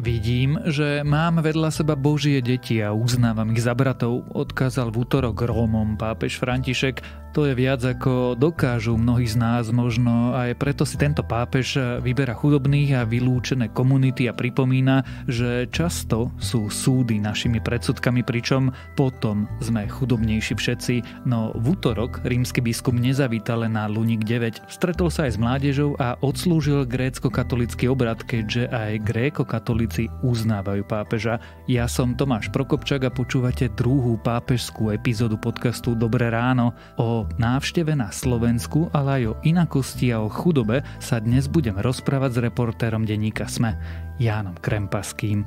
Vidím, že mám vedľa seba Božie deti a uznávam ich za bratov, odkázal v útorok Rómom pápež František to je viac ako dokážu mnohí z nás možno aj preto si tento pápež vyberá chudobných a vylúčené komunity a pripomína, že často sú súdy našimi predsudkami, pričom potom sme chudobnejší všetci. No v útorok rímsky biskup nezavítal len na Lunik 9. Stretol sa aj s mládežou a odslúžil grécko-katolický obrad, keďže aj gréko-katolíci uznávajú pápeža. Ja som Tomáš Prokopčak a počúvate druhú pápežskú epizódu podcastu Dobré ráno o návšteve na Slovensku, ale aj o inakosti a o chudobe sa dnes budem rozprávať s reportérom denníka SME, Jánom Krempaským.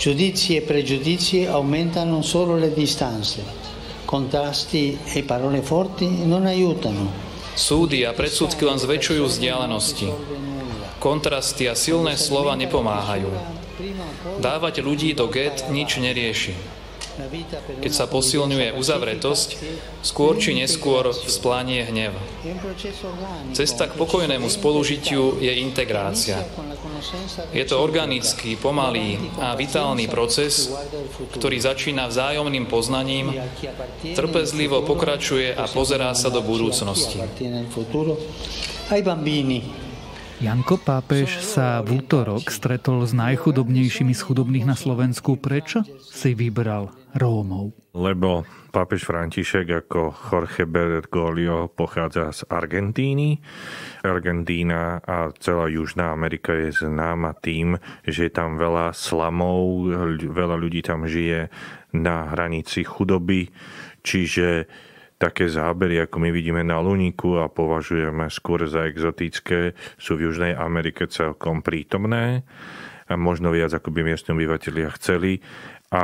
Giudizie e pregiudizie aumentano solo le distanze. Contrasti e parole forti non aiutano. Súdy a predsudky len zväčšujú vzdialenosti. Kontrasty a silné slova nepomáhajú. Dávať ľudí do get nič nerieši. Keď sa posilňuje uzavretosť, skôr či neskôr vzplanie hnev. Cesta k pokojnému spolužitiu je integrácia. Je to organický, pomalý a vitálny proces, ktorý začína vzájomným poznaním, trpezlivo pokračuje a pozerá sa do budúcnosti. bambini, Janko Pápež sa v útorok stretol s najchudobnejšími z chudobných na Slovensku. Prečo si vybral Rómov? Lebo pápež František ako Jorge Bergoglio pochádza z Argentíny. Argentína a celá Južná Amerika je známa tým, že je tam veľa slamov, veľa ľudí tam žije na hranici chudoby, čiže Také zábery, ako my vidíme na Luniku a považujeme skôr za exotické, sú v Južnej Amerike celkom prítomné a možno viac, ako by miestni obyvateľia chceli. A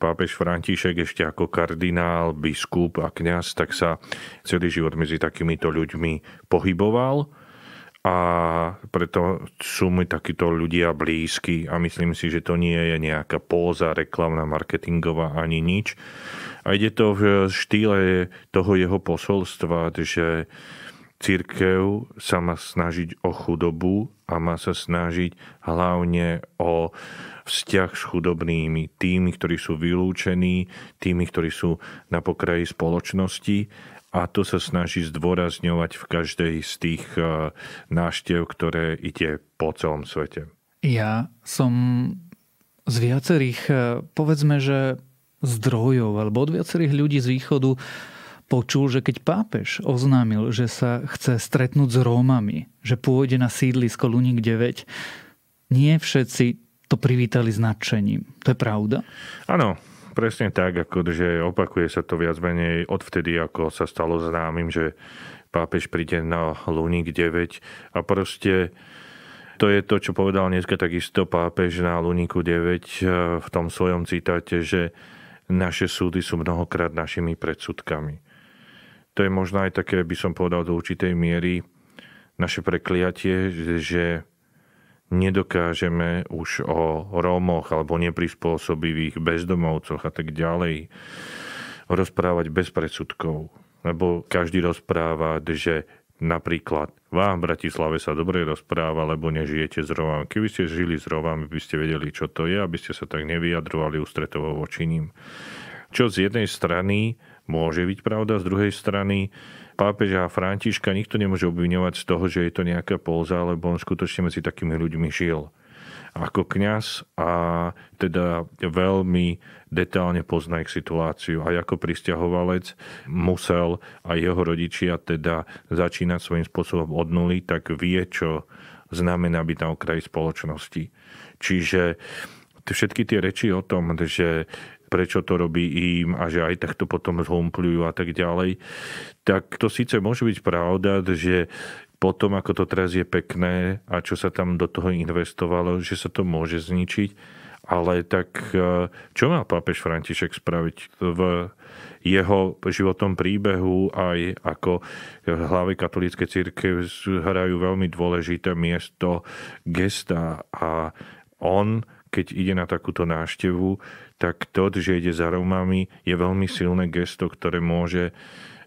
pápež František ešte ako kardinál, biskup a kňaz, tak sa celý život medzi takýmito ľuďmi pohyboval a preto sú mi takíto ľudia blízki a myslím si, že to nie je nejaká póza reklamná, marketingová ani nič. A ide to v štýle toho jeho posolstva, že církev sa má snažiť o chudobu a má sa snažiť hlavne o vzťah s chudobnými, tými, ktorí sú vylúčení, tými, ktorí sú na pokraji spoločnosti a to sa snaží zdôrazňovať v každej z tých eh, náštev, ktoré ide po celom svete. Ja som z viacerých, eh, povedzme, že zdrojov alebo od viacerých ľudí z východu počul, že keď pápež oznámil, že sa chce stretnúť s Rómami, že pôjde na sídlisko Luník 9, nie všetci to privítali s nadšením. To je pravda? Áno, presne tak, akože opakuje sa to viac menej odvtedy, ako sa stalo známym, že pápež príde na Luník 9 a proste to je to, čo povedal dneska takisto pápež na Luníku 9 eh, v tom svojom citáte, že naše súdy sú mnohokrát našimi predsudkami. To je možno aj také, by som povedal do určitej miery, naše prekliatie, že nedokážeme už o Rómoch alebo neprispôsobivých bezdomovcoch a tak ďalej rozprávať bez predsudkov. Lebo každý rozpráva, že napríklad vám v Bratislave sa dobre rozpráva, lebo nežijete s Romami. Keby ste žili s Romami, by ste vedeli, čo to je, aby ste sa tak nevyjadrovali ústretovo voči ním. Čo z jednej strany môže byť pravda, z druhej strany pápeža Františka nikto nemôže obviňovať z toho, že je to nejaká polza, lebo on skutočne medzi takými ľuďmi žil ako kňaz a teda veľmi detálne pozná ich situáciu. A ako pristahovalec musel aj jeho rodičia teda začínať svojím spôsobom od nuly, tak vie, čo znamená byť na okraji spoločnosti. Čiže všetky tie reči o tom, že prečo to robí im a že aj takto potom zhompľujú a tak ďalej, tak to síce môže byť pravda, že potom ako to teraz je pekné a čo sa tam do toho investovalo, že sa to môže zničiť, ale tak e, čo mal pápež František spraviť v jeho životnom príbehu aj ako hlavy katolíckej círke hrajú veľmi dôležité miesto gesta a on, keď ide na takúto náštevu, tak to, že ide za Rómami, je veľmi silné gesto, ktoré môže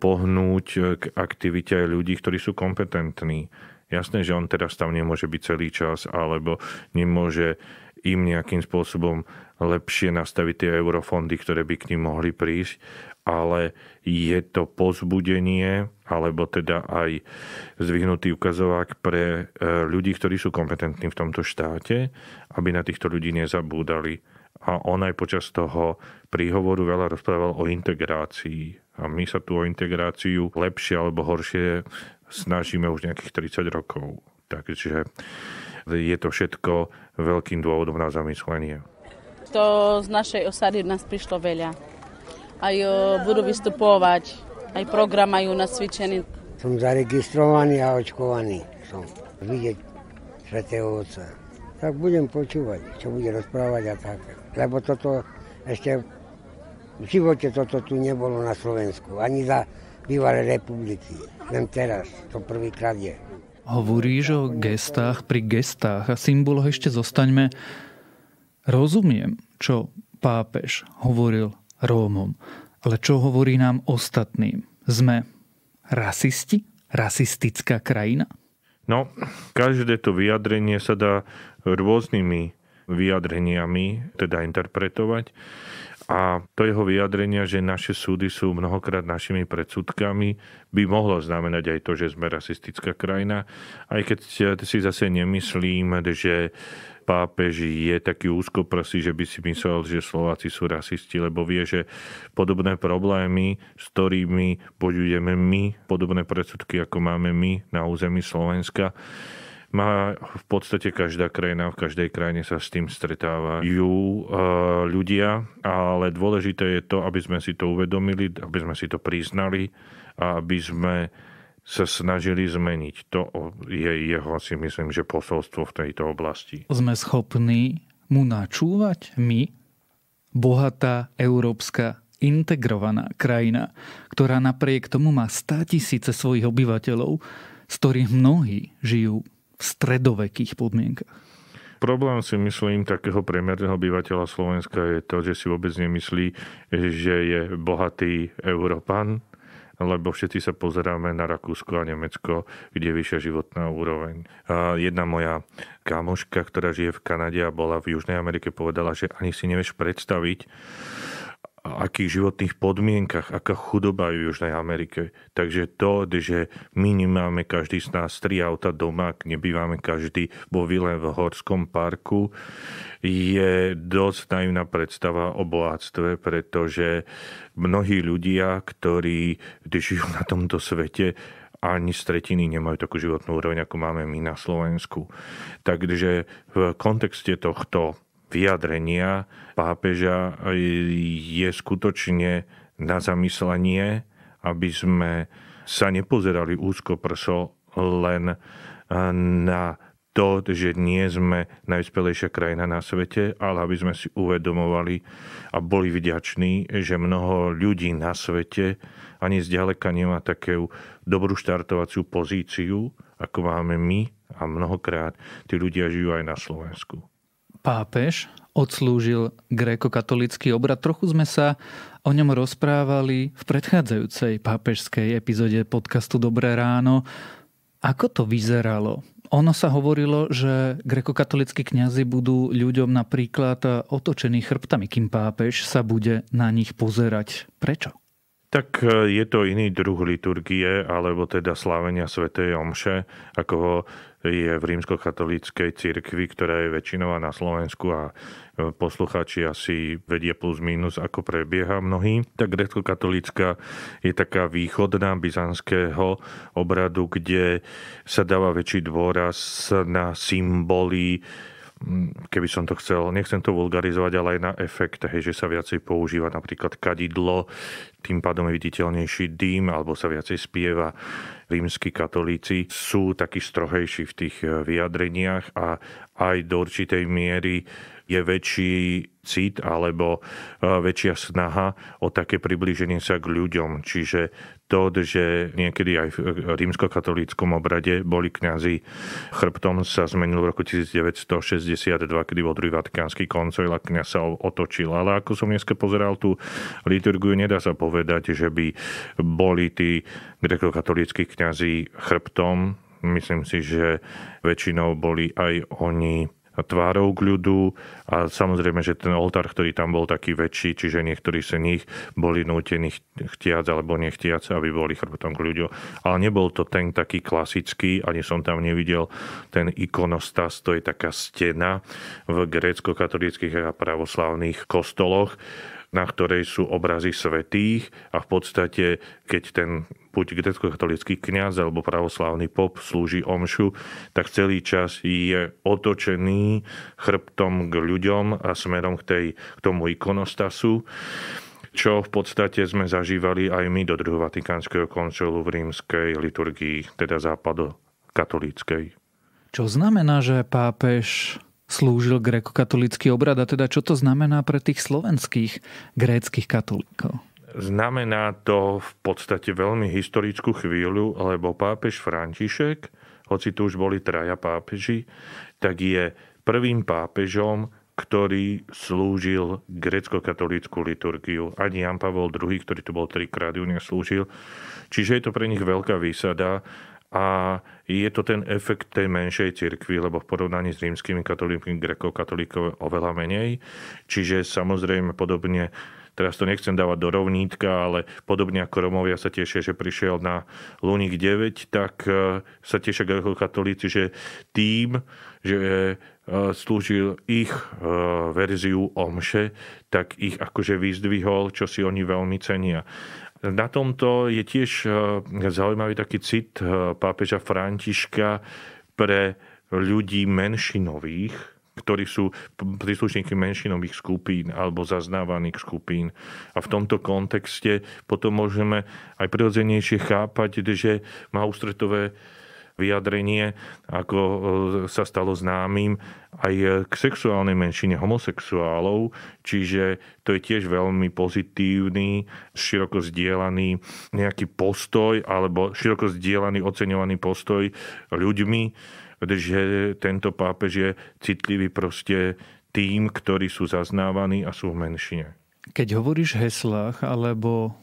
pohnúť eh, k aktivite aj ľudí, ktorí sú kompetentní. Jasné, že on teraz tam nemôže byť celý čas, alebo nemôže im nejakým spôsobom lepšie nastaviť tie eurofondy, ktoré by k ním mohli prísť, ale je to pozbudenie, alebo teda aj zvyhnutý ukazovák pre eh, ľudí, ktorí sú kompetentní v tomto štáte, aby na týchto ľudí nezabúdali a on aj počas toho príhovoru veľa rozprával o integrácii. A my sa tu o integráciu lepšie alebo horšie snažíme už nejakých 30 rokov. Takže je to všetko veľkým dôvodom na zamyslenie. To z našej osady nás prišlo veľa. Aj e, budú vystupovať, aj program majú nasvičený. Som zaregistrovaný a očkovaný. Som vidieť Svetého Otca. Tak budem počúvať, čo bude rozprávať a tak lebo toto ešte v živote toto tu nebolo na Slovensku, ani za bývalé republiky. Len teraz, to prvýkrát je. Hovoríš o gestách pri gestách a symboloch ešte zostaňme. Rozumiem, čo pápež hovoril Rómom, ale čo hovorí nám ostatným? Sme rasisti? Rasistická krajina? No, každé to vyjadrenie sa dá rôznymi vyjadreniami teda interpretovať. A to jeho vyjadrenia, že naše súdy sú mnohokrát našimi predsudkami, by mohlo znamenať aj to, že sme rasistická krajina. Aj keď si zase nemyslím, že pápež je taký úzkoprsý, že by si myslel, že Slováci sú rasisti, lebo vie, že podobné problémy, s ktorými bojujeme my, podobné predsudky, ako máme my na území Slovenska, má v podstate každá krajina, v každej krajine sa s tým stretávajú eh, ľudia, ale dôležité je to, aby sme si to uvedomili, aby sme si to priznali a aby sme sa snažili zmeniť. To je jeho, si myslím, že posolstvo v tejto oblasti. Sme schopní mu načúvať my, bohatá európska integrovaná krajina, ktorá napriek tomu má 100 tisíce svojich obyvateľov, z ktorých mnohí žijú v stredovekých podmienkach? Problém si myslím takého priemerného obyvateľa Slovenska je to, že si vôbec nemyslí, že je bohatý Európan, lebo všetci sa pozeráme na Rakúsko a Nemecko, kde je vyššia životná úroveň. Jedna moja kamoška, ktorá žije v Kanade a bola v Južnej Amerike, povedala, že ani si nevieš predstaviť, a akých životných podmienkach, aká chudoba je v Južnej Amerike. Takže to, že my nemáme každý z nás tri auta doma, nebývame každý vo vile v Horskom parku, je dosť naivná predstava o bohatstve, pretože mnohí ľudia, ktorí žijú na tomto svete, ani z tretiny nemajú takú životnú úroveň, ako máme my na Slovensku. Takže v kontexte tohto vyjadrenia pápeža je skutočne na zamyslenie, aby sme sa nepozerali úzko prso len na to, že nie sme najspelejšia krajina na svete, ale aby sme si uvedomovali a boli vďační, že mnoho ľudí na svete ani zďaleka nemá takú dobrú štartovaciu pozíciu, ako máme my a mnohokrát tí ľudia žijú aj na Slovensku pápež odslúžil gréko-katolický obrad. Trochu sme sa o ňom rozprávali v predchádzajúcej pápežskej epizode podcastu Dobré ráno. Ako to vyzeralo? Ono sa hovorilo, že grekokatolickí kňazi budú ľuďom napríklad otočení chrbtami, kým pápež sa bude na nich pozerať. Prečo? Tak e, je to iný druh liturgie, alebo teda slávenia svätej omše, ako ho je v rímskokatolíckej cirkvi, ktorá je väčšinová na Slovensku a e, posluchači asi vedia plus minus, ako prebieha mnohý. Tak grecko-katolícka je taká východná byzantského obradu, kde sa dáva väčší dôraz na symboly Mm, keby som to chcel, nechcem to vulgarizovať, ale aj na efekt, hej, že sa viacej používa napríklad kadidlo, tým pádom je viditeľnejší dým, alebo sa viacej spieva. Rímsky katolíci sú takí strohejší v tých eh, vyjadreniach a aj do určitej miery je väčší cit alebo e, väčšia snaha o také priblíženie sa k ľuďom. Čiže to, že niekedy aj v e, rímskokatolíckom obrade boli kňazi chrbtom, sa zmenil v roku 1962, kedy bol druhý vatikánsky koncil a kňaz sa otočil. Ale ako som dneska pozeral tú liturgiu, nedá sa povedať, že by boli tí grekokatolícky kňazi chrbtom. Myslím si, že väčšinou boli aj oni tvárou k ľudu a samozrejme, že ten oltár, ktorý tam bol taký väčší, čiže niektorí z nich boli nútení chtiac alebo nechtiac, aby boli chrbtom k ľuďom. Ale nebol to ten taký klasický, ani som tam nevidel ten ikonostas, to je taká stena v grécko-katolických a pravoslavných kostoloch, na ktorej sú obrazy svetých a v podstate, keď ten buď grecko-katolický kniaz alebo pravoslávny pop slúži omšu, tak celý čas je otočený chrbtom k ľuďom a smerom k, tej, k tomu ikonostasu čo v podstate sme zažívali aj my do druhého vatikánskeho koncelu v rímskej liturgii, teda katolíckej. Čo znamená, že pápež slúžil grekokatolícky obrad a teda čo to znamená pre tých slovenských gréckých katolíkov? znamená to v podstate veľmi historickú chvíľu, lebo pápež František, hoci tu už boli traja pápeži, tak je prvým pápežom, ktorý slúžil grecko katolickú liturgiu. Ani Jan Pavol II, ktorý tu bol trikrát, ju neslúžil. Čiže je to pre nich veľká výsada a je to ten efekt tej menšej cirkvi, lebo v porovnaní s rímskymi katolíkmi, grekokatolíkov oveľa menej. Čiže samozrejme podobne teraz to nechcem dávať do rovnítka, ale podobne ako Romovia sa tešia, že prišiel na Lunik 9, tak e, sa tešia katolíci, že tým, že e, slúžil ich e, verziu omše, tak ich akože vyzdvihol, čo si oni veľmi cenia. Na tomto je tiež zaujímavý taký cit pápeža Františka pre ľudí menšinových, ktorí sú príslušníky menšinových skupín alebo zaznávaných skupín. A v tomto kontexte potom môžeme aj prirodzenejšie chápať, že má ústretové vyjadrenie, ako e, sa stalo známym, aj k sexuálnej menšine homosexuálov, čiže to je tiež veľmi pozitívny, široko zdieľaný nejaký postoj alebo široko zdieľaný oceňovaný postoj ľuďmi, že tento pápež je citlivý proste tým, ktorí sú zaznávaní a sú v menšine. Keď hovoríš heslách, alebo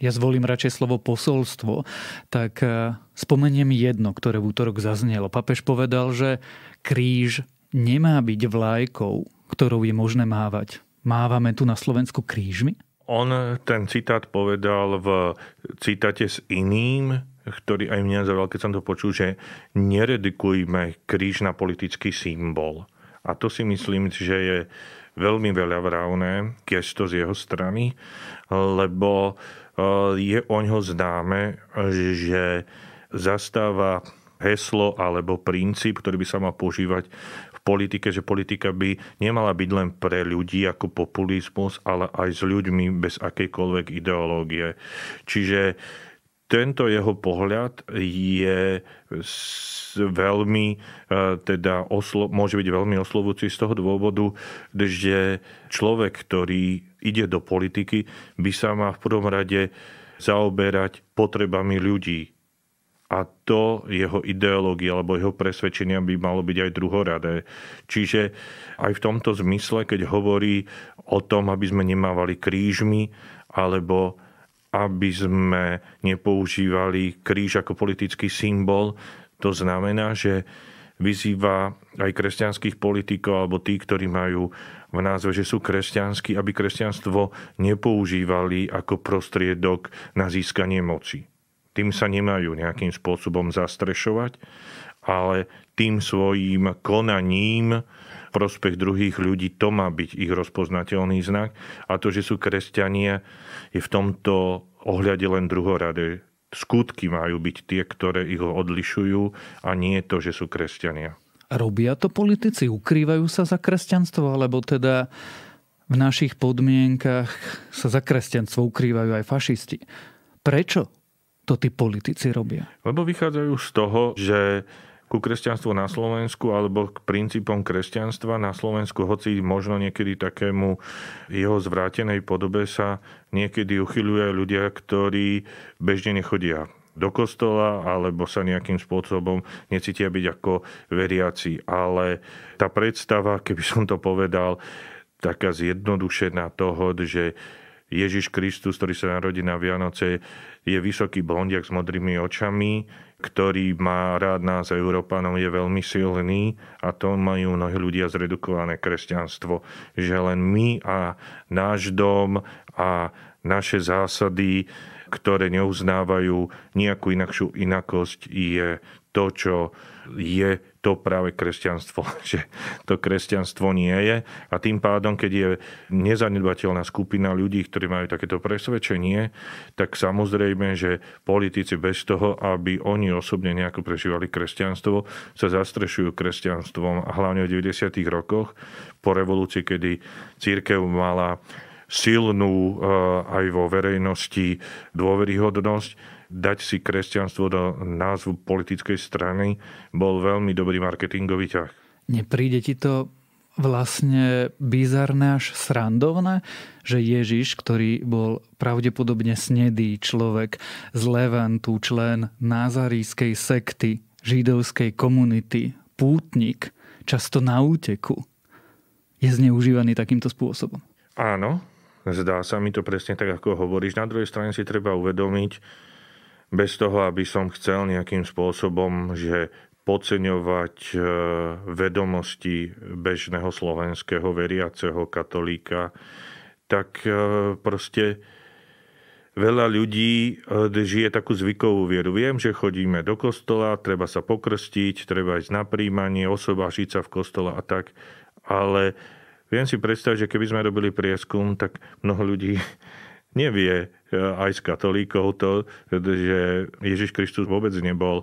ja zvolím radšej slovo posolstvo, tak e, spomeniem jedno, ktoré v útorok zaznelo. Papež povedal, že kríž nemá byť vlajkou, ktorou je možné mávať. Mávame tu na Slovensku krížmi? On ten citát povedal v citáte s iným ktorý aj mňa zaujal, keď som to počul, že neredikujme kríž na politický symbol. A to si myslím, že je veľmi veľa vrávne to z jeho strany, lebo e, je o ňo známe, že zastáva heslo alebo princíp, ktorý by sa mal používať v politike, že politika by nemala byť len pre ľudí ako populizmus, ale aj s ľuďmi bez akejkoľvek ideológie. Čiže tento jeho pohľad je veľmi, e, teda oslo, môže byť veľmi oslovujúci z toho dôvodu, že človek, ktorý ide do politiky, by sa má v prvom rade zaoberať potrebami ľudí. A to jeho ideológia alebo jeho presvedčenia by malo byť aj druhoradé. Čiže aj v tomto zmysle, keď hovorí o tom, aby sme nemávali krížmi alebo aby sme nepoužívali kríž ako politický symbol. To znamená, že vyzýva aj kresťanských politikov alebo tí, ktorí majú v názve, že sú kresťanskí, aby kresťanstvo nepoužívali ako prostriedok na získanie moci. Tým sa nemajú nejakým spôsobom zastrešovať, ale tým svojim konaním prospech druhých ľudí, to má byť ich rozpoznateľný znak. A to, že sú kresťania, je v tomto ohľade len druhoradé. Skutky majú byť tie, ktoré ich odlišujú a nie to, že sú kresťania. Robia to politici? Ukrývajú sa za kresťanstvo? Alebo teda v našich podmienkach sa za kresťanstvo ukrývajú aj fašisti. Prečo to tí politici robia? Lebo vychádzajú z toho, že ku kresťanstvu na Slovensku alebo k princípom kresťanstva na Slovensku, hoci možno niekedy takému jeho zvrátenej podobe sa niekedy uchyľujú ľudia, ktorí bežne nechodia do kostola alebo sa nejakým spôsobom necítia byť ako veriaci. Ale tá predstava, keby som to povedal, taká zjednodušená toho, že Ježiš Kristus, ktorý sa narodí na Vianoce, je vysoký blondiak s modrými očami, ktorý má rád nás Európanom, je veľmi silný a to majú mnohí ľudia zredukované kresťanstvo, že len my a náš dom a naše zásady, ktoré neuznávajú nejakú inakšiu inakosť, je to, čo je to práve kresťanstvo, že to kresťanstvo nie je. A tým pádom, keď je nezanedbateľná skupina ľudí, ktorí majú takéto presvedčenie, tak samozrejme, že politici bez toho, aby oni osobne nejako prežívali kresťanstvo, sa zastrešujú kresťanstvom, a hlavne v 90. rokoch, po revolúcii, kedy církev mala silnú eh, aj vo verejnosti dôveryhodnosť, dať si kresťanstvo do názvu politickej strany bol veľmi dobrý marketingový ťah. Nepríde ti to vlastne bizarné až srandovné, že Ježiš, ktorý bol pravdepodobne snedý človek z Levantu, člen názarískej sekty, židovskej komunity, pútnik, často na úteku, je zneužívaný takýmto spôsobom. Áno, zdá sa mi to presne tak, ako hovoríš. Na druhej strane si treba uvedomiť, bez toho, aby som chcel nejakým spôsobom, že podceňovať e, vedomosti bežného slovenského veriaceho katolíka, tak e, proste veľa ľudí e, žije takú zvykovú vieru. Viem, že chodíme do kostola, treba sa pokrstiť, treba ísť na príjmanie, žiť sa v kostole a tak, ale viem si predstaviť, že keby sme robili prieskum, tak mnoho ľudí nevie eh, aj z katolíkov to, že Ježiš Kristus vôbec nebol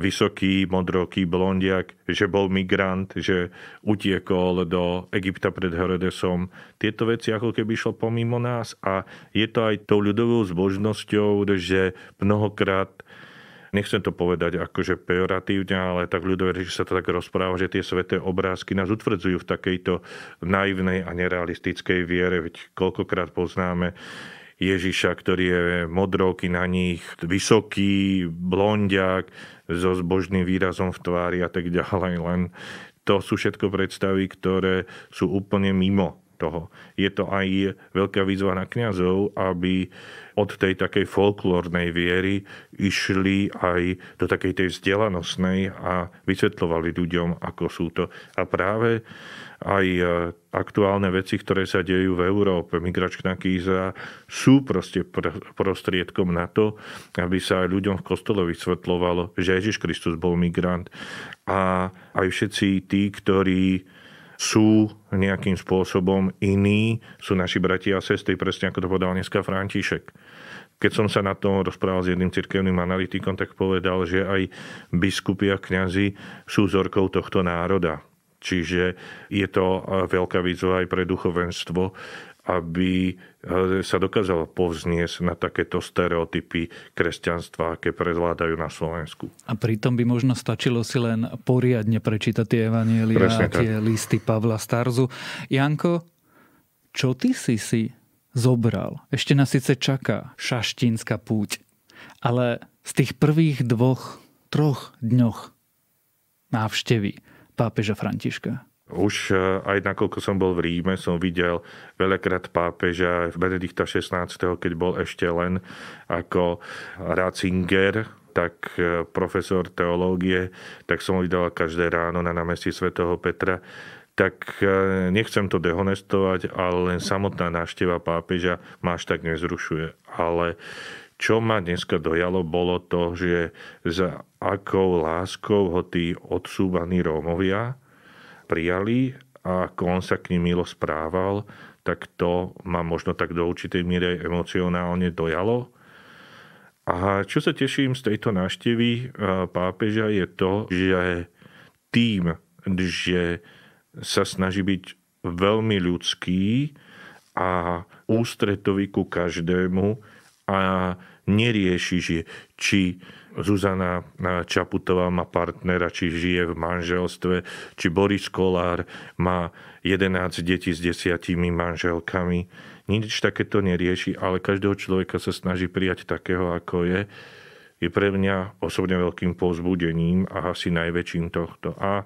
vysoký, modroký blondiak, že bol migrant, že utiekol do Egypta pred Herodesom. Tieto veci ako keby išlo pomimo nás a je to aj tou ľudovou zbožnosťou, že mnohokrát nechcem to povedať akože pejoratívne, ale tak v že sa to tak rozpráva, že tie sveté obrázky nás utvrdzujú v takejto naivnej a nerealistickej viere, veď koľkokrát poznáme Ježiša, ktorý je modrovky na nich, vysoký, blondiak, so zbožným výrazom v tvári a tak ďalej. Len to sú všetko predstavy, ktoré sú úplne mimo toho. Je to aj veľká výzva na kňazov, aby od tej takej folklórnej viery išli aj do takej tej vzdelanosnej a vysvetľovali ľuďom, ako sú to. A práve aj e, aktuálne veci, ktoré sa dejú v Európe, migračná kríza, sú proste pr- prostriedkom na to, aby sa aj ľuďom v kostole vysvetľovalo, že Ježiš Kristus bol migrant. A aj všetci tí, ktorí sú nejakým spôsobom iní, sú naši bratia a sestry, presne ako to povedal dneska František. Keď som sa na to rozprával s jedným cirkevným analytikom, tak povedal, že aj biskupy a kňazi sú zorkou tohto národa. Čiže je to eh, veľká výzva aj pre duchovenstvo, aby eh, sa dokázala povzniesť na takéto stereotypy kresťanstva, aké prezvládajú na Slovensku. A pritom by možno stačilo si len poriadne prečítať tie evanielia Presne a tie tak. listy Pavla Starzu. Janko, čo ty si si zobral? Ešte nás síce čaká šaštínska púť, ale z tých prvých dvoch, troch dňoch návštevy pápeža Františka, už e, aj nakoľko som bol v Ríme, som videl veľakrát pápeža Benedikta XVI, keď bol ešte len ako Ratzinger, tak e, profesor teológie, tak som ho každé ráno na námestí svätého Petra tak e, nechcem to dehonestovať, ale len samotná návšteva pápeža ma až tak nezrušuje. Ale čo ma dneska dojalo, bolo to, že za akou láskou ho tí odsúvaní Rómovia, prijali a ako on sa k ním milo správal, tak to ma možno tak do určitej miery emocionálne dojalo. A čo sa teším z tejto návštevy e, pápeža je to, že tým, že sa snaží byť veľmi ľudský a ústretový ku každému a nerieši, že či Zuzana Čaputová má partnera, či žije v manželstve, či Boris Kolár má 11 detí s desiatimi manželkami. Nič takéto nerieši, ale každého človeka sa snaží prijať takého, ako je. Je pre mňa osobne veľkým povzbudením a asi najväčším tohto. A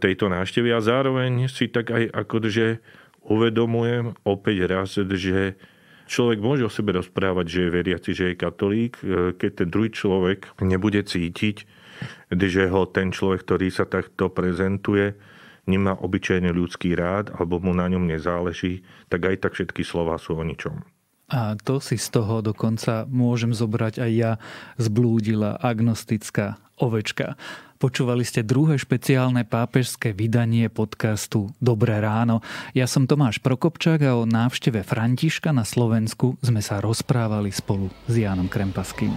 tejto návštevy a zároveň si tak aj akože uvedomujem opäť raz, že Človek môže o sebe rozprávať, že je veriaci, že je katolík, e, keď ten druhý človek nebude cítiť, že ho ten človek, ktorý sa takto prezentuje, nemá obyčajný ľudský rád alebo mu na ňom nezáleží, tak aj tak všetky slova sú o ničom. A to si z toho dokonca môžem zobrať aj ja, zblúdila agnostická ovečka. Počúvali ste druhé špeciálne pápežské vydanie podcastu Dobré ráno. Ja som Tomáš Prokopčák a o návšteve Františka na Slovensku sme sa rozprávali spolu s Jánom Krempaským.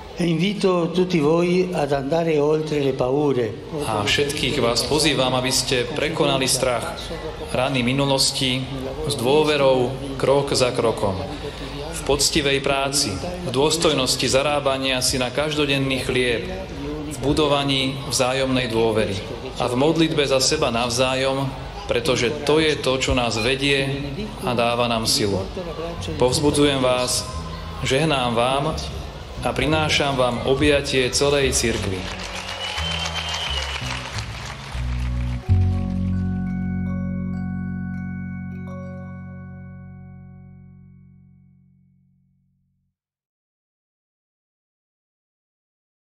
A všetkých vás pozývam, aby ste prekonali strach, rany minulosti s dôverou, krok za krokom v poctivej práci, v dôstojnosti zarábania si na každodenný chlieb, v budovaní vzájomnej dôvery a v modlitbe za seba navzájom, pretože to je to, čo nás vedie a dáva nám silu. Povzbudzujem vás, žehnám vám a prinášam vám objatie celej cirkvi.